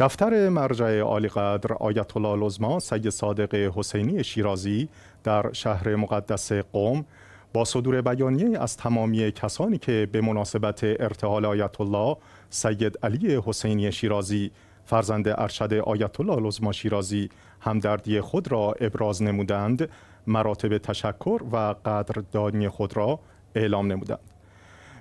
دفتر مرجع عالی قدر آیت الله العظما سید صادق حسینی شیرازی در شهر مقدس قوم با صدور بیانیه از تمامی کسانی که به مناسبت ارتحال آیت الله سید علی حسینی شیرازی فرزند ارشد آیت الله العظما شیرازی همدردی خود را ابراز نمودند مراتب تشکر و قدردانی خود را اعلام نمودند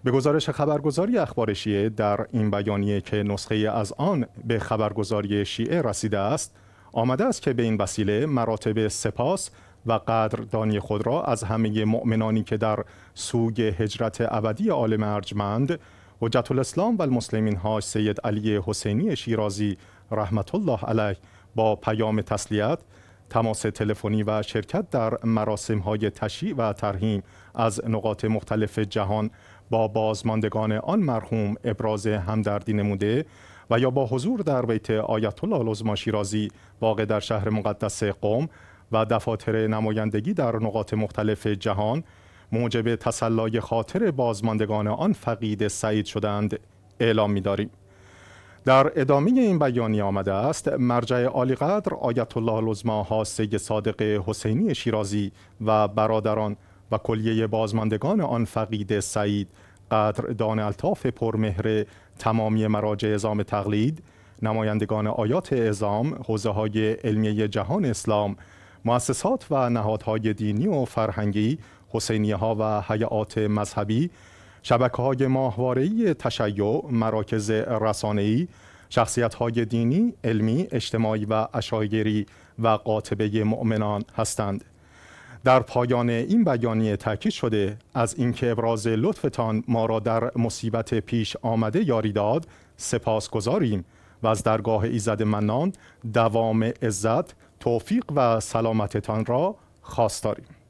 به گزارش خبرگزاری اخبار شیعه در این بیانیه که نسخه از آن به خبرگزاری شیعه رسیده است آمده است که به این وسیله مراتب سپاس و قدردانی خود را از همه مؤمنانی که در سوگ هجرت ابدی عالم ارجمند حجت الاسلام و المسلمین ها، سید علی حسینی شیرازی رحمت الله علیه با پیام تسلیت تماس تلفنی و شرکت در مراسم های و ترهیم از نقاط مختلف جهان با بازماندگان آن مرحوم ابراز همدردی نموده و یا با حضور در بیت آیت الله العظما شیرازی واقع در شهر مقدس قوم و دفاتر نمایندگی در نقاط مختلف جهان موجب تسلای خاطر بازماندگان آن فقید سعید شدند اعلام می‌داریم در ادامه این بیانیه آمده است مرجع عالیقدر آیت الله ها سید صادق حسینی شیرازی و برادران و کلیه بازماندگان آن فقید سعید قدردان الطاف پرمهر تمامی مراجع اعزام تقلید نمایندگان آیات اعزام حوزه های علمیه جهان اسلام مؤسسات و نهادهای دینی و فرهنگی حسینیه ها و حیات مذهبی شبکه های ماهوارهی تشیع، مراکز رسانه‌ای، شخصیت های دینی، علمی، اجتماعی و اشایگری و قاطبه مؤمنان هستند. در پایان این بیانیه تاکید شده از اینکه ابراز لطفتان ما را در مصیبت پیش آمده یاری داد سپاس گذاریم و از درگاه ایزد منان دوام عزت توفیق و سلامتتان را خواست داریم